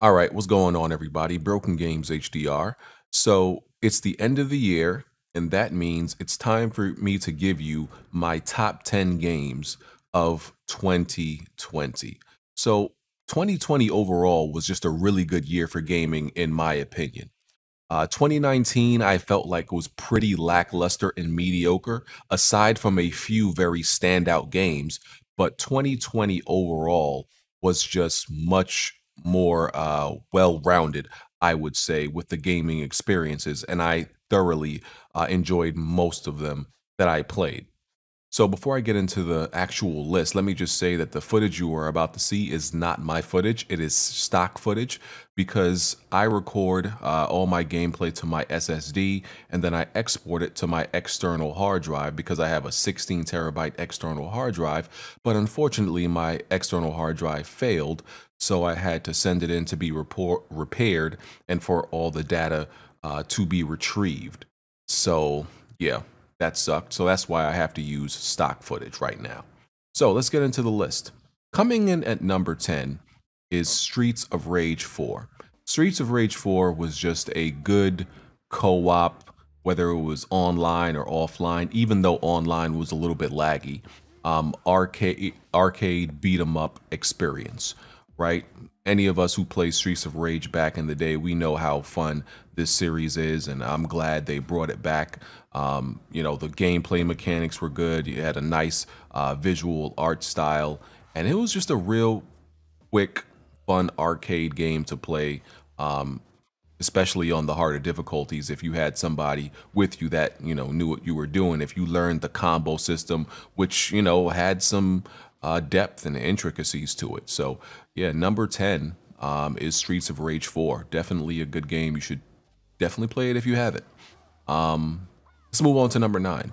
All right, what's going on, everybody? Broken Games HDR. So it's the end of the year, and that means it's time for me to give you my top 10 games of 2020. So 2020 overall was just a really good year for gaming, in my opinion. Uh, 2019, I felt like was pretty lackluster and mediocre, aside from a few very standout games. But 2020 overall was just much more uh, well rounded, I would say, with the gaming experiences. And I thoroughly uh, enjoyed most of them that I played. So before I get into the actual list, let me just say that the footage you are about to see is not my footage. It is stock footage because I record uh, all my gameplay to my SSD and then I export it to my external hard drive because I have a 16 terabyte external hard drive. But unfortunately, my external hard drive failed. So I had to send it in to be report, repaired and for all the data uh, to be retrieved. So yeah, that sucked. So that's why I have to use stock footage right now. So let's get into the list. Coming in at number 10 is Streets of Rage 4. Streets of Rage 4 was just a good co-op, whether it was online or offline, even though online was a little bit laggy, um, arcade, arcade beat 'em up experience right? Any of us who played Streets of Rage back in the day, we know how fun this series is, and I'm glad they brought it back. Um, you know, the gameplay mechanics were good. You had a nice uh, visual art style, and it was just a real quick, fun arcade game to play. Um, especially on the harder difficulties if you had somebody with you that you know knew what you were doing if you learned the combo system which you know had some uh, depth and intricacies to it. So yeah, number 10 um, is Streets of Rage 4. Definitely a good game. You should definitely play it if you have it. Um, let's move on to number nine.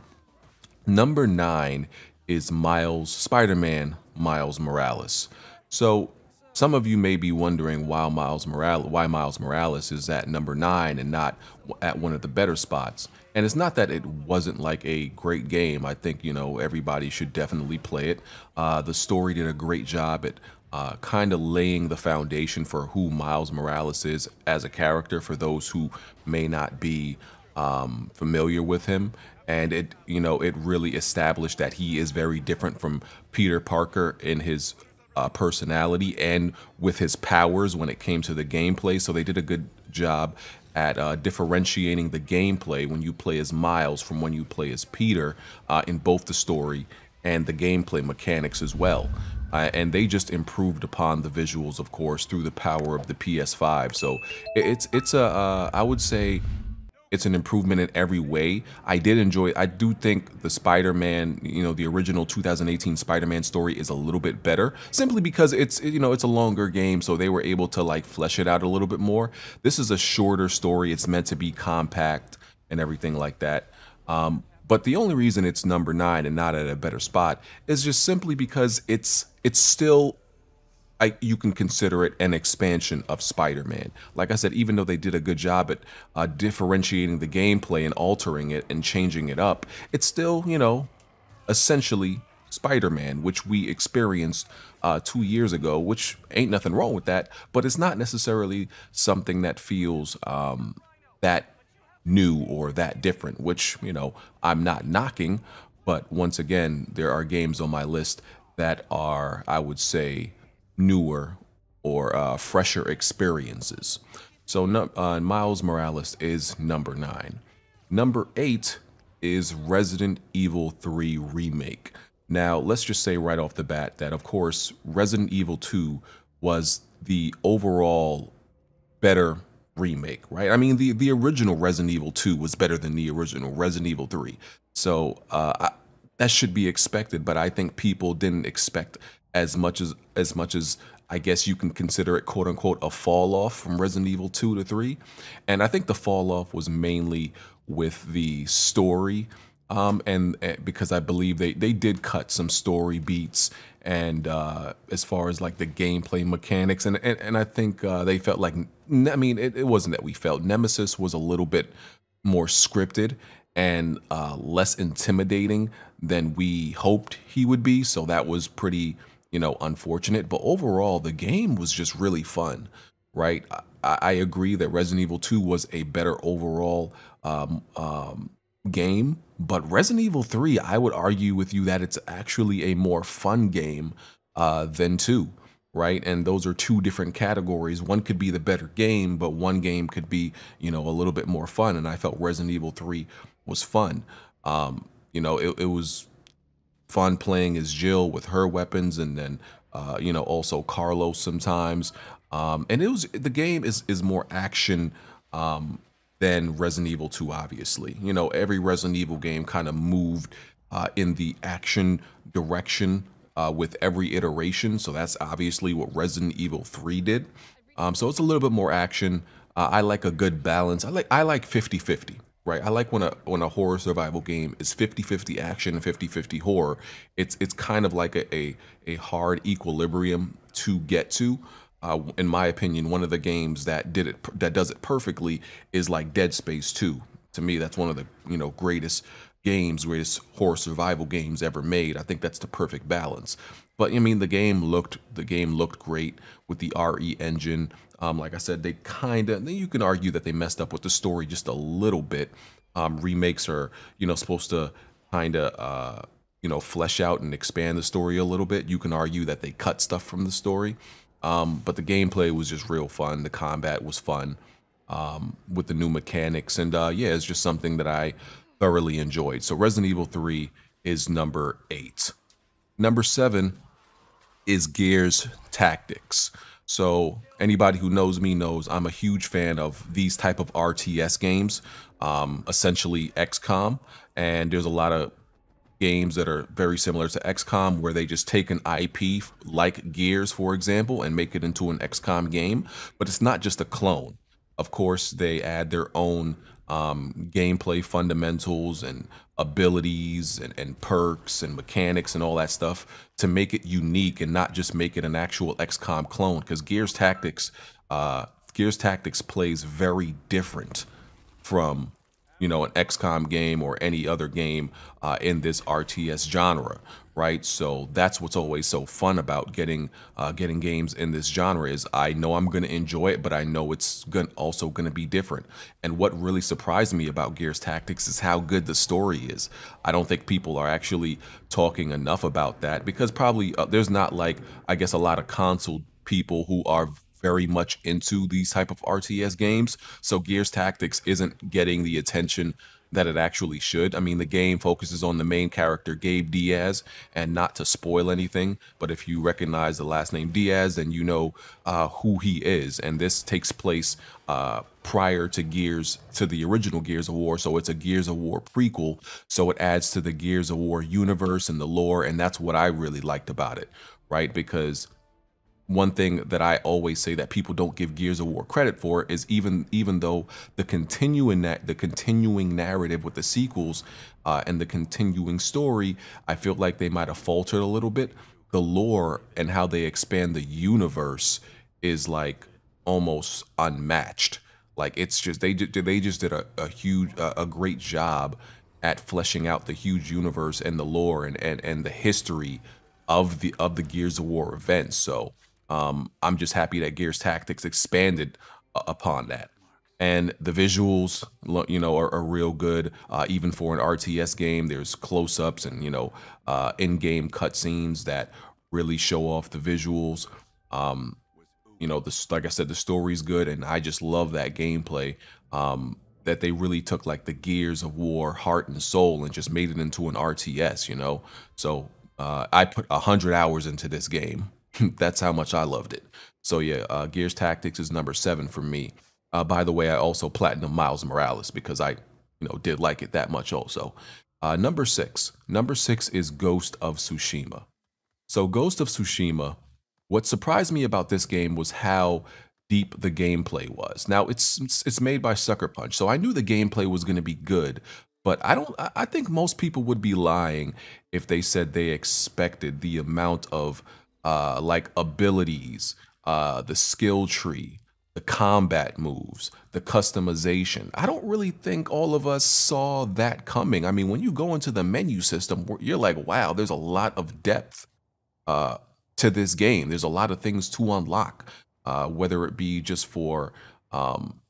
Number nine is Miles, Spider-Man Miles Morales. So some of you may be wondering why Miles Morales, why Miles Morales is at number nine and not at one of the better spots. And it's not that it wasn't like a great game. I think, you know, everybody should definitely play it. Uh, the story did a great job at uh, kind of laying the foundation for who Miles Morales is as a character for those who may not be um, familiar with him. And it, you know, it really established that he is very different from Peter Parker in his uh, personality and with his powers when it came to the gameplay. So they did a good job at uh, differentiating the gameplay when you play as Miles from when you play as Peter uh, in both the story and the gameplay mechanics as well. Uh, and they just improved upon the visuals, of course, through the power of the PS5. So it's it's a uh, I would say it's an improvement in every way. I did enjoy I do think the Spider-Man, you know, the original 2018 Spider-Man story is a little bit better simply because it's you know, it's a longer game, so they were able to like flesh it out a little bit more. This is a shorter story. It's meant to be compact and everything like that. Um, but the only reason it's number 9 and not at a better spot is just simply because it's it's still I, you can consider it an expansion of Spider-Man. Like I said, even though they did a good job at uh, differentiating the gameplay and altering it and changing it up, it's still, you know, essentially Spider-Man, which we experienced uh, two years ago, which ain't nothing wrong with that, but it's not necessarily something that feels um, that new or that different, which, you know, I'm not knocking, but once again, there are games on my list that are, I would say, newer or uh, fresher experiences. So uh, Miles Morales is number nine. Number eight is Resident Evil 3 Remake. Now, let's just say right off the bat that, of course, Resident Evil 2 was the overall better remake, right? I mean, the, the original Resident Evil 2 was better than the original Resident Evil 3. So uh, I, that should be expected, but I think people didn't expect as much as as much as I guess you can consider it quote unquote a fall off from Resident Evil 2 to 3. And I think the fall off was mainly with the story. Um, and, and, eh, because I believe they, they did cut some story beats and uh, as far as like the gameplay mechanics and and, and I think uh, they felt like I mean it, it, wasn't that we felt Nemesis was a little bit more scripted and uh, less intimidating than we hoped he would be so that was pretty you know, unfortunate. But overall, the game was just really fun, right? I, I agree that Resident Evil 2 was a better overall um, um, game, but Resident Evil 3, I would argue with you that it's actually a more fun game uh, than 2 right? And those are two different categories. One could be the better game, but one game could be, you know, a little bit more fun. And I felt Resident Evil 3 was fun. Um, you know, it, it was fun playing as Jill with her weapons, and then uh, you know also Carlos sometimes. Um, and it was the game is is more action um, than Resident Evil 2, obviously. You know every Resident Evil game kind of moved uh, in the action direction uh, with every iteration. So that's obviously what Resident Evil 3 did. Um, so it's a little bit more action. Uh, I like a good balance. I like I like 50 50 right? I like when a when a horror survival game is 50-50 action and 50-50 horror. It's it's kind of like a a, a hard equilibrium to get to. Uh, in my opinion, one of the games that did it that does it perfectly is like Dead Space 2 to me, that's one of the you know greatest games, greatest horror survival games ever made. I think that's the perfect balance. But I mean, the game looked the game looked great with the RE engine. Um, like I said, they kind of you can argue that they messed up with the story just a little bit. Um, remakes are you know supposed to kind of uh, you know flesh out and expand the story a little bit. You can argue that they cut stuff from the story, um, but the gameplay was just real fun. The combat was fun um, with the new mechanics. And uh, yeah, it's just something that I thoroughly enjoyed. So Resident Evil 3 is number eight. Number seven is Gears Tactics. So anybody who knows me knows I'm a huge fan of these type of RTS games, um, essentially XCOM. And there's a lot of games that are very similar to XCOM where they just take an IP like Gears, for example, and make it into an XCOM game. But it's not just a clone. Of course, they add their own um, gameplay fundamentals and abilities and, and perks and mechanics and all that stuff to make it unique and not just make it an actual XCOM clone. Because Gears Tactics, uh, Gears Tactics plays very different from you know, an XCOM game or any other game uh, in this RTS genre, right? So that's what's always so fun about getting uh, getting games in this genre is I know I'm going to enjoy it, but I know it's gonna, also going to be different. And what really surprised me about Gears Tactics is how good the story is. I don't think people are actually talking enough about that because probably uh, there's not like I guess a lot of console people who are very much into these type of RTS games. So Gears Tactics isn't getting the attention that it actually should. I mean, the game focuses on the main character, Gabe Diaz, and not to spoil anything, but if you recognize the last name Diaz, then you know uh, who he is. And this takes place uh, prior to Gears, to the original Gears of War. So it's a Gears of War prequel. So it adds to the Gears of War universe and the lore. And that's what I really liked about it, right? Because one thing that I always say that people don't give Gears of War credit for is even even though the continuing that the continuing narrative with the sequels uh, and the continuing story, I feel like they might have faltered a little bit. The lore and how they expand the universe is like almost unmatched. Like it's just they they just did a, a huge a, a great job at fleshing out the huge universe and the lore and and, and the history of the of the Gears of War events. So um, I'm just happy that Gears Tactics expanded uh, upon that. And the visuals, you know, are, are real good. Uh, even for an RTS game, there's close-ups and you know, uh, in-game cutscenes that really show off the visuals. Um, you know, like I said, the story's good, and I just love that gameplay. Um, that they really took like the gears of war, heart and soul, and just made it into an RTS. You know, so uh, I put a hundred hours into this game. That's how much I loved it. So yeah, uh, Gears Tactics is number seven for me. Uh, by the way, I also platinum Miles Morales because I, you know, did like it that much. Also, uh, number six. Number six is Ghost of Tsushima. So Ghost of Tsushima. What surprised me about this game was how deep the gameplay was. Now it's it's made by Sucker Punch, so I knew the gameplay was going to be good, but I don't I think most people would be lying if they said they expected the amount of uh, like abilities, uh, the skill tree, the combat moves, the customization. I don't really think all of us saw that coming. I mean, when you go into the menu system, you're like, wow, there's a lot of depth uh, to this game. There's a lot of things to unlock, uh, whether it be just for, um,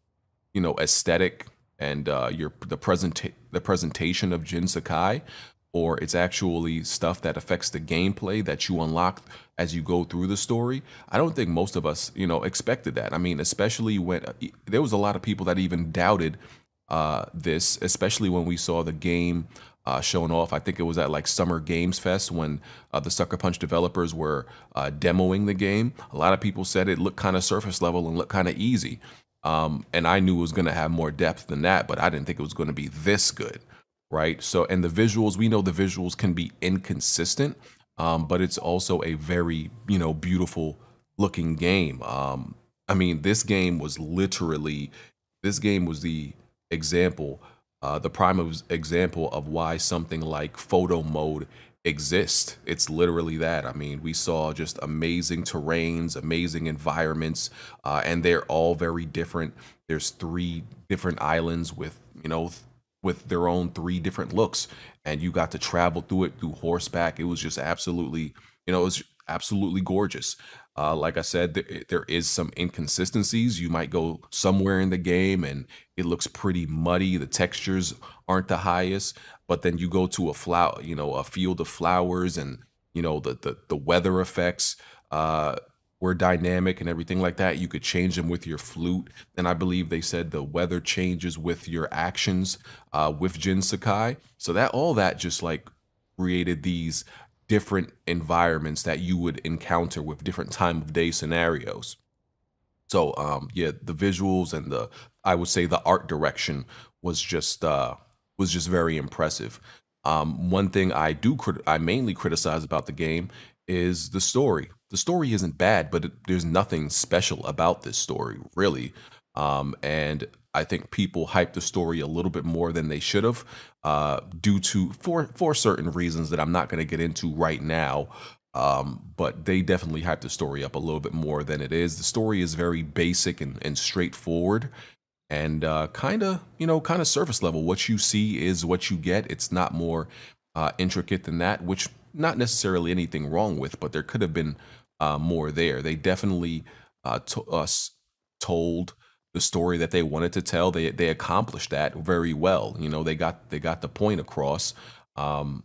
you know, aesthetic and uh, your the present the presentation of Jin Sakai, or it's actually stuff that affects the gameplay that you unlock as you go through the story. I don't think most of us, you know, expected that. I mean, especially when uh, there was a lot of people that even doubted uh, this, especially when we saw the game uh, shown off. I think it was at like Summer Games Fest when uh, the Sucker Punch developers were uh, demoing the game. A lot of people said it looked kind of surface level and looked kind of easy. Um, and I knew it was going to have more depth than that, but I didn't think it was going to be this good right? So, and the visuals, we know the visuals can be inconsistent, um, but it's also a very, you know, beautiful looking game. Um, I mean, this game was literally, this game was the example, uh, the prime example of why something like photo mode exists. It's literally that. I mean, we saw just amazing terrains, amazing environments, uh, and they're all very different. There's three different islands with, you know, with their own three different looks and you got to travel through it through horseback it was just absolutely you know it was absolutely gorgeous uh, like i said there is some inconsistencies you might go somewhere in the game and it looks pretty muddy the textures aren't the highest but then you go to a flower you know a field of flowers and you know the the, the weather effects uh, were dynamic and everything like that. You could change them with your flute. And I believe they said the weather changes with your actions uh, with Jin Sakai. So that all that just like created these different environments that you would encounter with different time of day scenarios. So um, yeah, the visuals and the I would say the art direction was just uh, was just very impressive. Um, one thing I do I mainly criticize about the game is the story the story isn't bad, but it, there's nothing special about this story, really. Um, and I think people hyped the story a little bit more than they should have, uh, due to for for certain reasons that I'm not going to get into right now. Um, but they definitely hyped the story up a little bit more than it is. The story is very basic and, and straightforward and uh, kind of, you know, kind of surface level. What you see is what you get. It's not more uh, intricate than that, which not necessarily anything wrong with, but there could have been uh, more there. They definitely uh, to us told the story that they wanted to tell. They they accomplished that very well. You know, they got they got the point across. Um,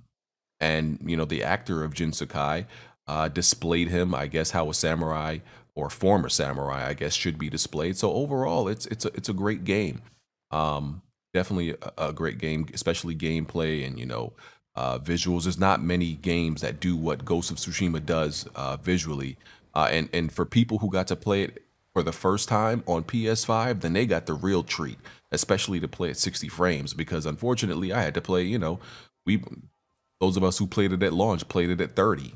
and you know, the actor of Jin Sakai uh, displayed him, I guess, how a samurai or former samurai, I guess, should be displayed. So overall, it's it's a it's a great game. Um, definitely a, a great game, especially gameplay and you know uh, visuals. There's not many games that do what Ghost of Tsushima does uh, visually. Uh, and, and for people who got to play it for the first time on PS5, then they got the real treat, especially to play at 60 frames. Because unfortunately, I had to play, you know, we those of us who played it at launch played it at 30.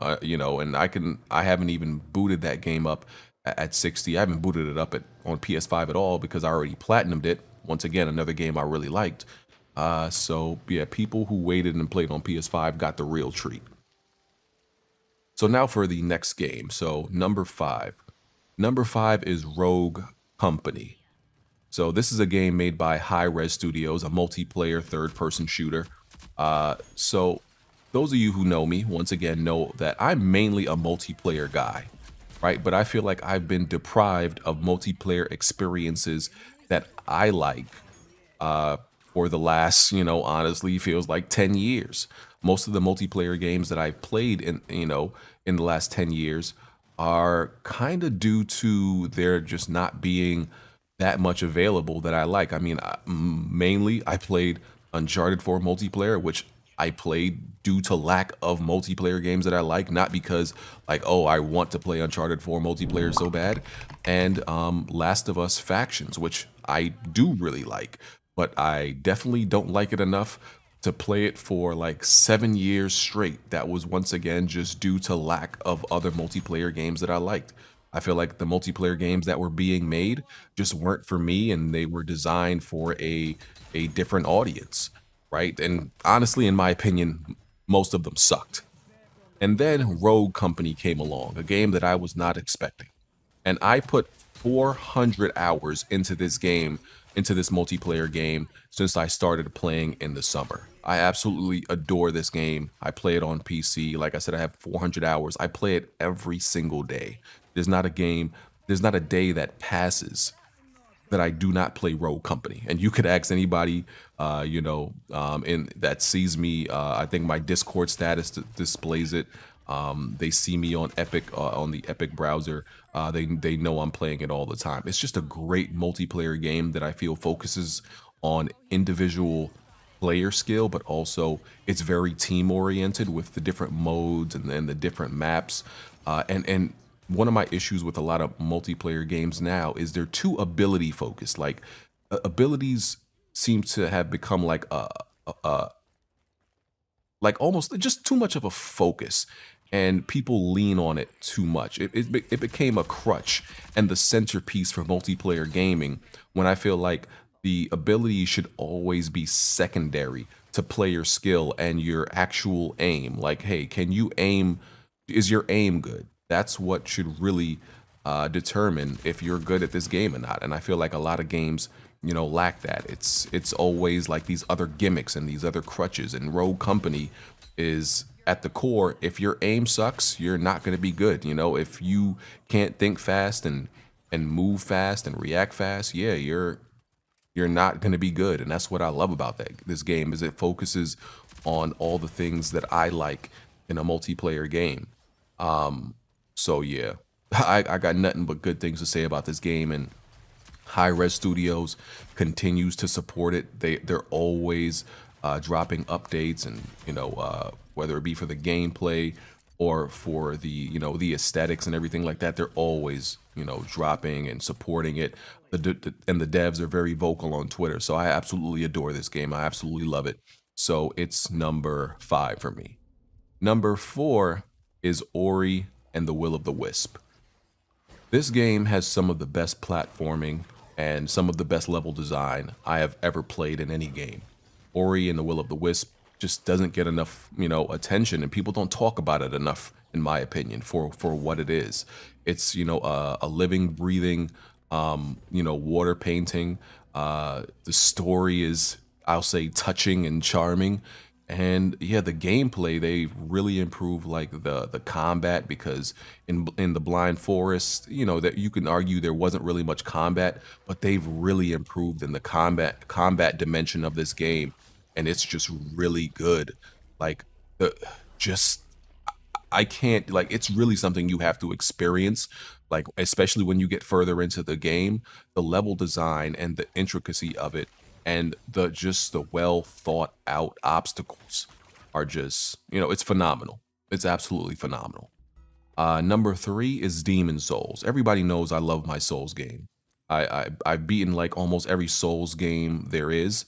Uh, you know, and I can I haven't even booted that game up at, at 60. I haven't booted it up at on PS5 at all because I already platinumed it. Once again, another game I really liked. Uh, so yeah, people who waited and played on PS5 got the real treat. So now for the next game. So number five. Number five is Rogue Company. So this is a game made by High Res Studios, a multiplayer third-person shooter. Uh, so those of you who know me, once again, know that I'm mainly a multiplayer guy, right? But I feel like I've been deprived of multiplayer experiences that I like uh, for the last, you know, honestly feels like 10 years. Most of the multiplayer games that I've played in, you know, in the last 10 years are kind of due to there just not being that much available that I like. I mean, I, mainly I played Uncharted 4 multiplayer, which I played due to lack of multiplayer games that I like, not because like, oh, I want to play Uncharted 4 multiplayer so bad. And um, Last of Us Factions, which I do really like but I definitely don't like it enough to play it for like seven years straight. That was once again just due to lack of other multiplayer games that I liked. I feel like the multiplayer games that were being made just weren't for me and they were designed for a a different audience, right? And honestly, in my opinion, most of them sucked. And then Rogue Company came along, a game that I was not expecting. And I put 400 hours into this game into this multiplayer game since I started playing in the summer. I absolutely adore this game. I play it on PC. Like I said, I have 400 hours. I play it every single day. There's not a game, there's not a day that passes that I do not play Rogue Company. And you could ask anybody, uh, you know, um, in, that sees me. Uh, I think my Discord status displays it. Um, they see me on Epic uh, on the Epic browser. Uh, they they know I'm playing it all the time. It's just a great multiplayer game that I feel focuses on individual player skill, but also it's very team oriented with the different modes and then the different maps. Uh, and and one of my issues with a lot of multiplayer games now is they're too ability focused. Like uh, abilities seem to have become like a, a, a like almost just too much of a focus and people lean on it too much. It, it, it, became a crutch and the centerpiece for multiplayer gaming when I feel like the ability should always be secondary to player skill and your actual aim. Like, hey, can you aim? Is your aim good? That's what should really uh, determine if you're good at this game or not. And I feel like a lot of games you know lack that it's it's always like these other gimmicks and these other crutches and rogue company is at the core, if your aim sucks, you're not going to be good. You know, if you can't think fast and and move fast and react fast, yeah, you're you're not going to be good. And that's what I love about that this game is it focuses on all the things that I like in a multiplayer game. Um, so yeah, I, I got nothing but good things to say about this game and High Res Studios continues to support it. They they're always uh, dropping updates and you know uh, whether it be for the gameplay or for the you know the aesthetics and everything like that. They're always you know dropping and supporting it. The, the, and the devs are very vocal on Twitter, so I absolutely adore this game. I absolutely love it. So it's number five for me. Number four is Ori and the Will of the Wisp. This game has some of the best platforming and some of the best level design I have ever played in any game. Ori and the Will of the Wisp just doesn't get enough, you know, attention, and people don't talk about it enough, in my opinion, for for what it is. It's you know a, uh, a living, breathing, um, you know, water painting. Uh, the story is, I'll say, touching and charming, and yeah, the gameplay they really improved like the the combat because in in the Blind Forest, you know, that you can argue there wasn't really much combat, but they've really improved in the combat combat dimension of this game and it's just really good. Like the just I can't like it's really something you have to experience like especially when you get further into the game the level design and the intricacy of it and the just the well thought out obstacles are just you know it's phenomenal it's absolutely phenomenal uh, number three is demon souls everybody knows i love my souls game i i i've beaten like almost every souls game there is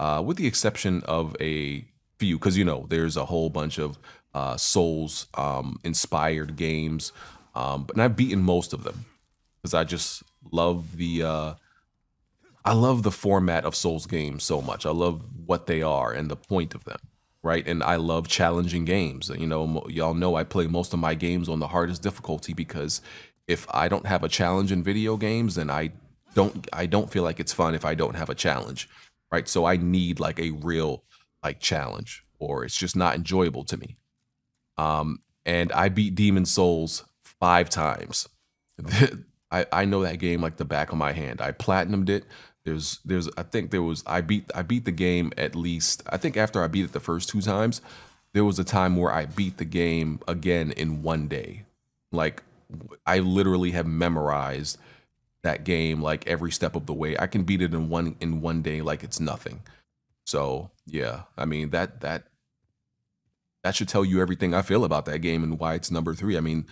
uh, with the exception of a few, because you know there's a whole bunch of uh, Souls um, inspired games, um, but and I've beaten most of them because I just love the uh, I love the format of Souls games so much. I love what they are and the point of them, right? And I love challenging games. You know, y'all know I play most of my games on the hardest difficulty because if I don't have a challenge in video games, then I don't I don't feel like it's fun if I don't have a challenge right? So I need like a real like challenge or it's just not enjoyable to me. Um, and I beat Demon Souls five times. I, I know that game like the back of my hand. I platinumed it. There's there's I think there was I beat I beat the game at least I think after I beat it the first two times, there was a time where I beat the game again in one day. Like I literally have memorized that game like every step of the way. I can beat it in one in one day like it's nothing. So yeah, I mean that that that should tell you everything I feel about that game and why it's number three. I mean,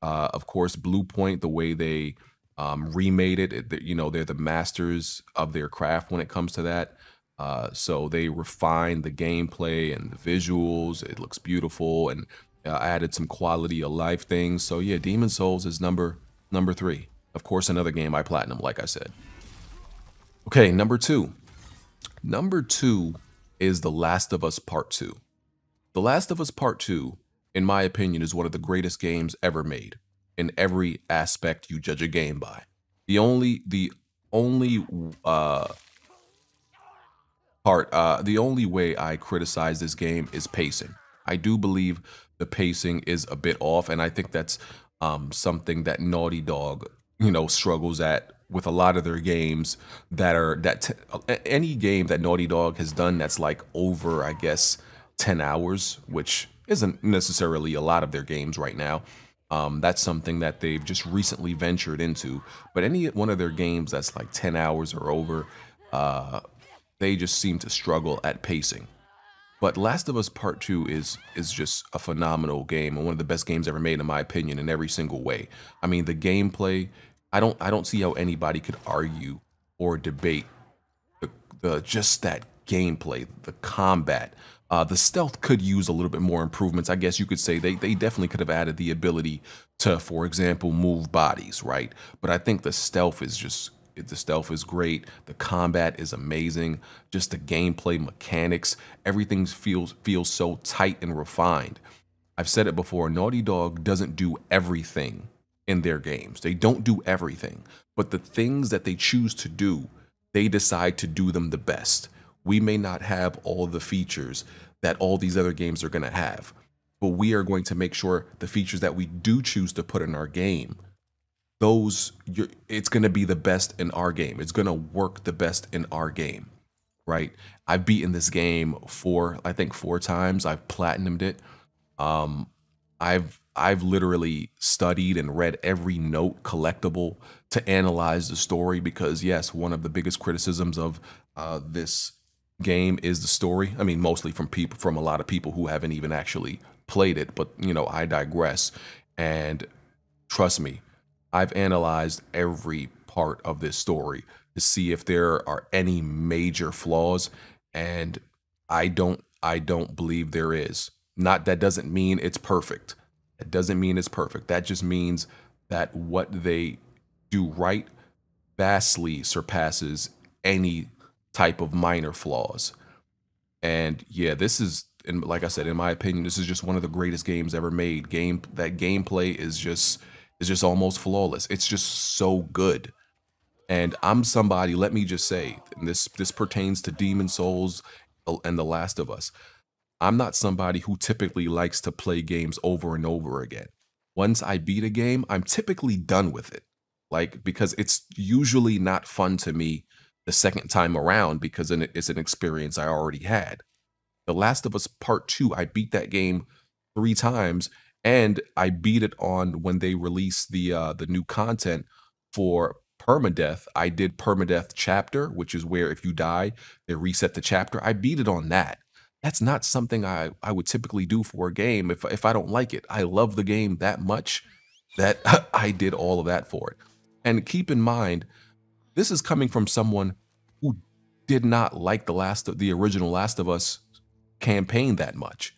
uh, of course, Blue Point, the way they um, remade it, it, you know, they're the masters of their craft when it comes to that. Uh, so they refined the gameplay and the visuals. It looks beautiful and uh, added some quality of life things. So yeah, Demon Souls is number number three. Of course, another game I platinum, like I said. Okay, number two. Number two is The Last of Us Part 2. The Last of Us Part 2, in my opinion, is one of the greatest games ever made in every aspect you judge a game by. The only, the only, uh, part, uh, the only way I criticize this game is pacing. I do believe the pacing is a bit off, and I think that's um, something that Naughty Dog you know struggles at with a lot of their games that are that any game that Naughty Dog has done that's like over I guess 10 hours, which isn't necessarily a lot of their games right now. Um, that's something that they've just recently ventured into. But any one of their games that's like 10 hours or over, uh, they just seem to struggle at pacing. But Last of Us Part 2 is is just a phenomenal game and one of the best games ever made in my opinion in every single way. I mean, the gameplay I don't I don't see how anybody could argue or debate the, the just that gameplay, the combat. Uh, the stealth could use a little bit more improvements. I guess you could say they, they definitely could have added the ability to, for example, move bodies, right? But I think the stealth is just the stealth is great. The combat is amazing. Just the gameplay mechanics, everything feels feels so tight and refined. I've said it before. Naughty Dog doesn't do everything in their games. They don't do everything, but the things that they choose to do, they decide to do them the best. We may not have all the features that all these other games are going to have, but we are going to make sure the features that we do choose to put in our game, those it's going to be the best in our game. It's going to work the best in our game, right? I've beaten this game four, I think four times. I've platinumed it. Um, I've I've literally studied and read every note collectible to analyze the story because, yes, one of the biggest criticisms of uh, this game is the story. I mean, mostly from people, from a lot of people who haven't even actually played it, but you know, I digress. And trust me, I've analyzed every part of this story to see if there are any major flaws. And I don't, I don't believe there is. Not that doesn't mean it's perfect that doesn't mean it's perfect. That just means that what they do right vastly surpasses any type of minor flaws. And yeah, this is and like I said, in my opinion, this is just one of the greatest games ever made. Game that gameplay is just is just almost flawless. It's just so good. And I'm somebody, let me just say, this this pertains to Demon Souls uh, and The Last of Us. I'm not somebody who typically likes to play games over and over again. Once I beat a game, I'm typically done with it. Like, because it's usually not fun to me the second time around because it's an experience I already had. The Last of Us Part 2, I beat that game three times and I beat it on when they released the uh, the new content for permadeath. I did permadeath chapter, which is where if you die, they reset the chapter. I beat it on that that's not something I, I would typically do for a game if, if I don't like it. I love the game that much that I did all of that for it. And keep in mind, this is coming from someone who did not like the last of, the original Last of Us campaign that much.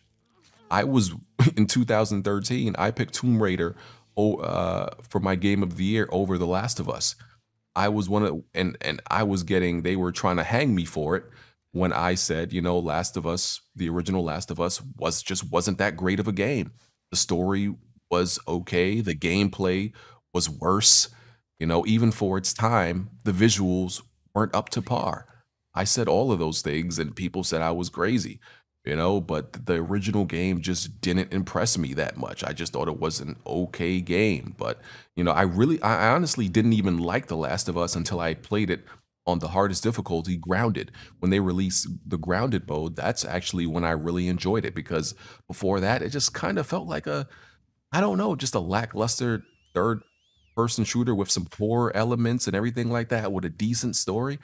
I was in 2013, I picked Tomb Raider uh, for my game of the year over The Last of Us. I was one of and and I was getting they were trying to hang me for it when I said, you know, Last of Us, the original Last of Us was just wasn't that great of a game. The story was okay, the gameplay was worse, you know, even for its time, the visuals weren't up to par. I said all of those things and people said I was crazy, you know, but the original game just didn't impress me that much. I just thought it was an okay game, but you know, I really I honestly didn't even like The Last of Us until I played it on the hardest difficulty, Grounded. When they released the Grounded mode, that's actually when I really enjoyed it because before that, it just kind of felt like a, I don't know, just a lackluster third person shooter with some horror elements and everything like that with a decent story.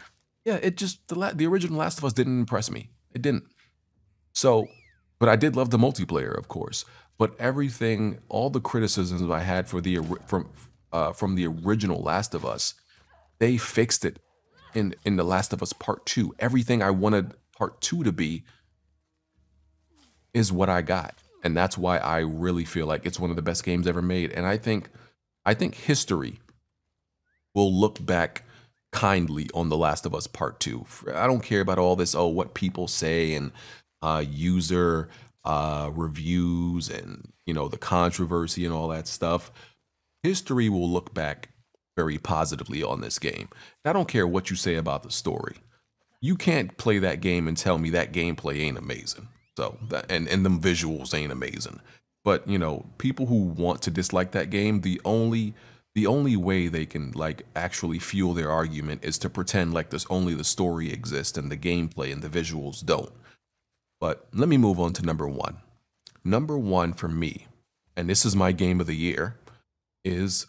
Yeah, it just, the, la- the original Last of Us didn't impress me. It didn't. So, but I did love the multiplayer, of course. But everything, all the criticisms I had for the from uh, from the original Last of Us, they fixed it in in The Last of Us Part 2. Everything I wanted Part 2 to be is what I got. And that's why I really feel like it's one of the best games ever made. And I think I think history will look back kindly on The Last of Us Part 2. I don't care about all this, oh, what people say and uh, user uh, reviews and, you know, the controversy and all that stuff. History will look back very positively on this game. I don't care what you say about the story. You can't play that game and tell me that gameplay ain't amazing. So that, and and them visuals ain't amazing. But you know, people who want to dislike that game, the only the only way they can like actually fuel their argument is to pretend like this only the story exists and the gameplay and the visuals don't. But let me move on to number one. Number one for me, and this is my game of the year, is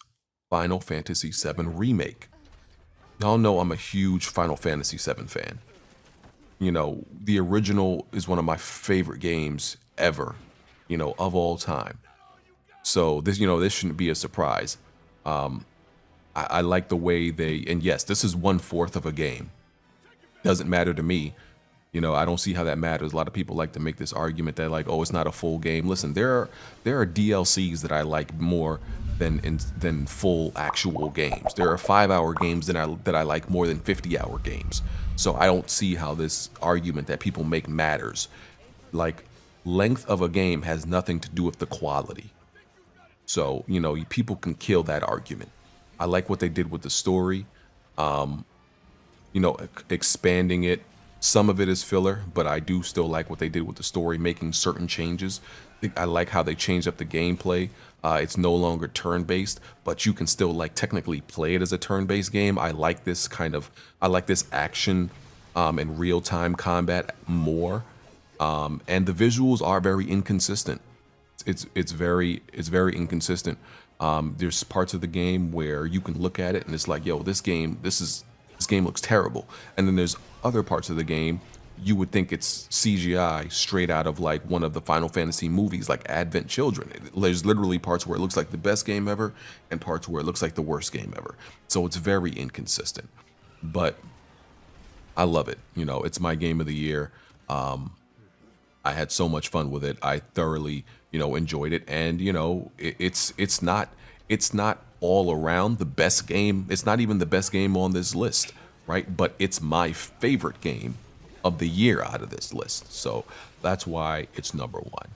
Final Fantasy VII Remake. Y'all know I'm a huge Final Fantasy VII fan. You know, the original is one of my favorite games ever, you know, of all time. So this, you know, this shouldn't be a surprise. Um, I, I like the way they, and yes, this is one fourth of a game. Doesn't matter to me you know, I don't see how that matters. A lot of people like to make this argument that like, oh, it's not a full game. Listen, there are there are DLCs that I like more than in, than full actual games. There are five hour games that I that I like more than 50 hour games. So I don't see how this argument that people make matters. Like length of a game has nothing to do with the quality. So, you know, people can kill that argument. I like what they did with the story. Um, you know, expanding it some of it is filler, but I do still like what they did with the story, making certain changes. I like how they changed up the gameplay. Uh, it's no longer turn-based, but you can still like technically play it as a turn-based game. I like this kind of, I like this action um, and real-time combat more. Um, and the visuals are very inconsistent. It's it's very it's very inconsistent. Um, there's parts of the game where you can look at it and it's like, yo, this game, this is this game looks terrible. And then there's other parts of the game you would think it's CGI straight out of like one of the Final Fantasy movies, like Advent Children. there's literally parts where it looks like the best game ever and parts where it looks like the worst game ever. So it's very inconsistent, but I love it. You know, it's my game of the year. Um, I had so much fun with it. I thoroughly, you know, enjoyed it. And you know, it, it's it's not it's not all around the best game. It's not even the best game on this list, right? But it's my favorite game of the year out of this list. So that's why it's number one.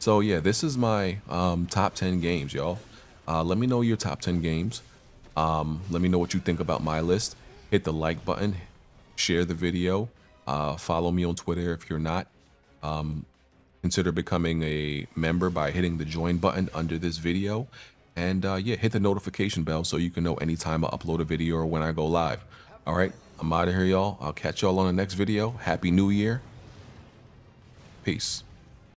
So yeah, this is my um, top 10 games, y'all. Uh, let me know your top 10 games. Um, let me know what you think about my list. Hit the like button, share the video, uh, follow me on Twitter if you're not. Um, consider becoming a member by hitting the join button under this video and uh, yeah, hit the notification bell so you can know anytime I upload a video or when I go live. All right, I'm out of here, y'all. I'll catch y'all on the next video. Happy New Year. Peace.